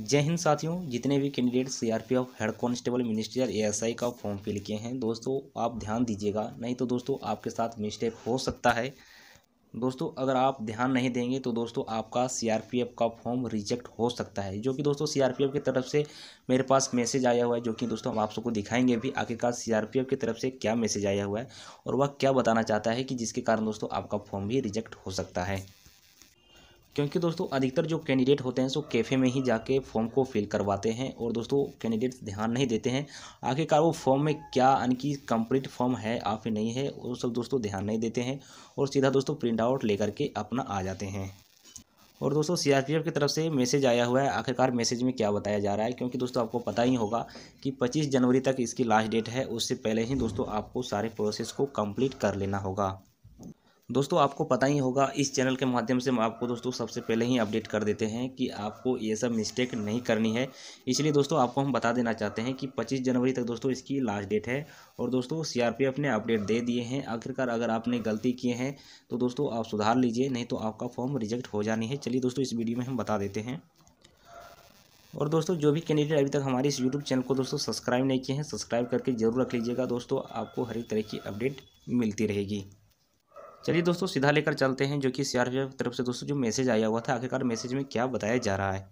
जय हिंद साथियों जितने भी candidate CRPF head constable ministerial ASI का फॉर्म फिल किए हैं दोस्तों आप ध्यान दीजिएगा नहीं तो दोस्तों आपके साथ मिस्टेक हो सकता है दोस्तों अगर आप ध्यान नहीं देंगे तो दोस्तों आपका सीआरपीएफ का फॉर्म रिजेक्ट हो सकता है जो कि दोस्तों सीआरपीएफ की तरफ से मेरे पास मैसेज आया हुआ है जो कि दोस्तों हम आप सबको दिखाएंगे भी आखिरकार सीआरपीएफ की तरफ से क्या मैसेज आया हुआ है और वह क्या बताना चाहता है कि जिसके कारण दोस्तों आपका फॉर्म भी रिजेक्ट हो सकता है क्योंकि दोस्तों अधिकतर जो कैंडिडेट होते हैं सो कैफ़े में ही जाके फॉर्म को फिल करवाते हैं और दोस्तों कैंडिडेट्स ध्यान नहीं देते हैं आखिरकार वो फॉर्म में क्या यानी कि कंप्लीट फॉर्म है आप ही नहीं है वो सब दोस्तों ध्यान नहीं देते हैं और सीधा दोस्तों प्रिंट आउट लेकर के अपना आ जाते हैं और दोस्तों सीआरपीएफ की तरफ से मैसेज आया हुआ है आखिरकार मैसेज में क्या बताया जा रहा है क्योंकि दोस्तों आपको पता ही होगा कि 25 जनवरी तक इसकी लास्ट डेट है उससे पहले ही दोस्तों आपको सारे प्रोसेस को कंप्लीट कर लेना होगा दोस्तों आपको पता ही होगा इस चैनल के माध्यम से हम आपको दोस्तों सबसे पहले ही अपडेट कर देते हैं कि आपको ये सब मिस्टेक नहीं करनी है इसलिए दोस्तों आपको हम बता देना चाहते हैं कि 25 जनवरी तक दोस्तों इसकी लास्ट डेट है और दोस्तों सीआरपीएफ ने अपडेट दे दिए हैं आखिरकार अगर आपने गलती किए हैं तो दोस्तों आप सुधार लीजिए नहीं तो आपका फॉर्म रिजेक्ट हो जानी है चलिए दोस्तों इस वीडियो में हम बता देते हैं और दोस्तों जो भी कैंडिडेट अभी तक हमारे इस यूट्यूब चैनल को दोस्तों सब्सक्राइब नहीं किए हैं सब्सक्राइब करके जरूर रख लीजिएगा दोस्तों आपको हर एक तरह की अपडेट मिलती रहेगी चलिए दोस्तों सीधा लेकर चलते हैं जो कि सीआरपीएफ तरफ से दोस्तों जो मैसेज आया हुआ था आखिरकार मैसेज में क्या बताया जा रहा है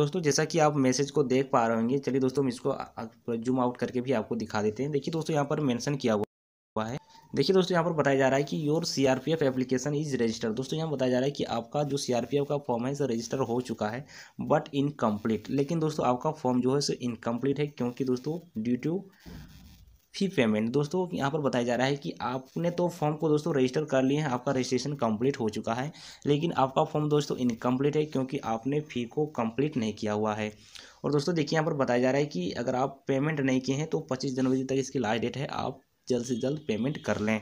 दोस्तों जैसा कि आप मैसेज को देख पा रहे होंगे चलिए दोस्तों हम इसको जूम आउट करके भी आपको दिखा देते हैं देखिए दोस्तों यहाँ पर मेंशन किया हुआ है देखिए दोस्तों यहाँ पर बताया जा रहा है कि your CRPF application is register दोस्तों यहाँ बताया जा रहा है कि आपका जो सीआरपीएफ का फॉर्म है सो रजिस्टर हो चुका है बट इनकम्प्लीट लेकिन दोस्तों आपका फॉर्म जो है सो इनकम्प्लीट है क्योंकि दोस्तों ड्यू टू फी पेमेंट दोस्तों यहाँ पर बताया जा रहा है कि आपने तो फॉर्म को दोस्तों रजिस्टर कर लिए हैं आपका रजिस्ट्रेशन कंप्लीट हो चुका है लेकिन आपका फॉर्म दोस्तों इनकम्प्लीट है क्योंकि आपने फ़ी को कंप्लीट नहीं किया हुआ है और दोस्तों देखिए यहाँ पर बताया जा रहा है कि अगर आप पेमेंट नहीं किए हैं तो पच्चीस जनवरी तक इसकी लास्ट डेट है आप जल्द से जल्द पेमेंट कर लें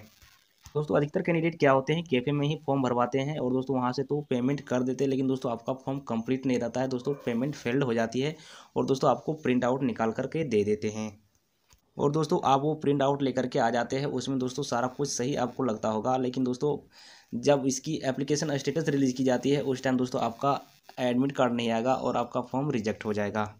दोस्तों अधिकतर कैंडिडेट क्या होते हैं कैफ़े में ही फॉर्म भरवाते हैं और दोस्तों वहाँ से तो पेमेंट कर देते हैं लेकिन दोस्तों आपका फॉर्म कंप्लीट नहीं रहता है दोस्तों पेमेंट फेल्ड हो जाती है और दोस्तों आपको प्रिंट आउट निकाल करके दे देते हैं और दोस्तों आप वो प्रिंट आउट लेकर के आ जाते हैं उसमें दोस्तों सारा कुछ सही आपको लगता होगा लेकिन दोस्तों जब इसकी एप्लीकेशन स्टेटस रिलीज़ की जाती है उस टाइम दोस्तों आपका एडमिट कार्ड नहीं आएगा और आपका फॉर्म रिजेक्ट हो जाएगा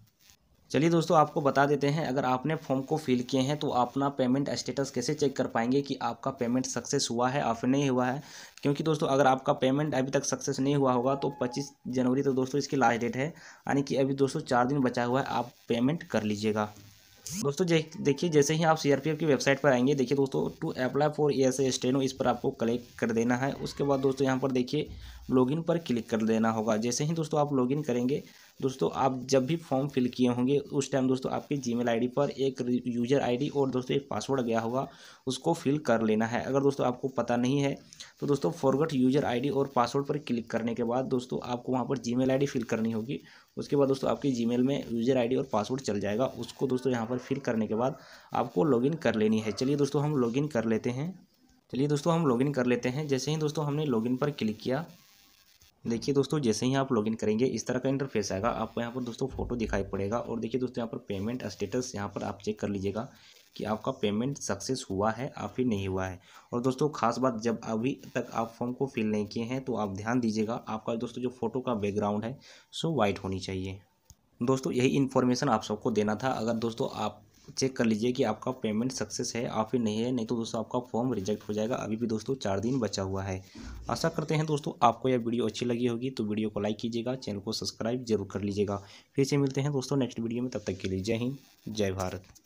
चलिए दोस्तों आपको बता देते हैं अगर आपने फॉर्म को फिल किए हैं तो अपना पेमेंट स्टेटस कैसे चेक कर पाएंगे कि आपका पेमेंट सक्सेस हुआ है या फिर नहीं हुआ है क्योंकि दोस्तों अगर आपका पेमेंट अभी तक सक्सेस नहीं हुआ होगा तो 25 जनवरी तक तो दोस्तों इसकी लास्ट डेट है यानी कि अभी दोस्तों चार दिन बचा हुआ है आप पेमेंट कर लीजिएगा दोस्तों देखिए जैसे ही आप सीआरपीएफ की वेबसाइट पर आएंगे देखिए दोस्तों to apply for E S steno इस पर आपको कलेक्ट कर देना है उसके बाद दोस्तों यहाँ पर देखिए लॉगिन पर क्लिक कर देना होगा जैसे ही दोस्तों आप लॉगिन करेंगे दोस्तों आप जब भी फॉर्म फिल किए होंगे उस टाइम दोस्तों आपके जीमेल आईडी पर एक यूजर आईडी और दोस्तों एक पासवर्ड गया होगा उसको फिल कर लेना है अगर दोस्तों आपको पता नहीं है तो दोस्तों फॉरगट यूजर आईडी और पासवर्ड पर क्लिक करने के बाद दोस्तों आपको वहाँ पर जीमेल आईडी फिल करनी होगी उसके बाद दोस्तों आपके जी में यूजर आई और पासवर्ड चल जाएगा उसको दोस्तों यहाँ पर फिल करने के बाद आपको लॉगिन कर लेनी है चलिए दोस्तों हम लॉगिन कर लेते हैं चलिए दोस्तों हम लॉगिन कर लेते हैं जैसे ही दोस्तों हमने लॉगिन पर क्लिक किया देखिए दोस्तों जैसे ही आप लॉगिन करेंगे इस तरह का इंटरफेस आएगा आपको यहाँ पर दोस्तों फोटो दिखाई पड़ेगा और देखिए दोस्तों यहाँ पर पेमेंट स्टेटस यहाँ पर आप चेक कर लीजिएगा कि आपका पेमेंट सक्सेस हुआ है या फिर नहीं हुआ है और दोस्तों खास बात जब अभी तक आप फॉर्म को फिल नहीं किए हैं तो आप ध्यान दीजिएगा आपका दोस्तों जो फ़ोटो का बैकग्राउंड है सो वाइट होनी चाहिए दोस्तों यही इन्फॉर्मेशन आप सबको देना था अगर दोस्तों आप चेक कर लीजिए कि आपका पेमेंट सक्सेस है या फिर नहीं है नहीं तो दोस्तों आपका फॉर्म रिजेक्ट हो जाएगा अभी भी दोस्तों चार दिन बचा हुआ है आशा करते हैं दोस्तों आपको यह वीडियो अच्छी लगी होगी तो वीडियो को लाइक कीजिएगा चैनल को सब्सक्राइब जरूर कर लीजिएगा फिर से मिलते हैं दोस्तों नेक्स्ट वीडियो में तब तक के लिए जय हिंद जय भारत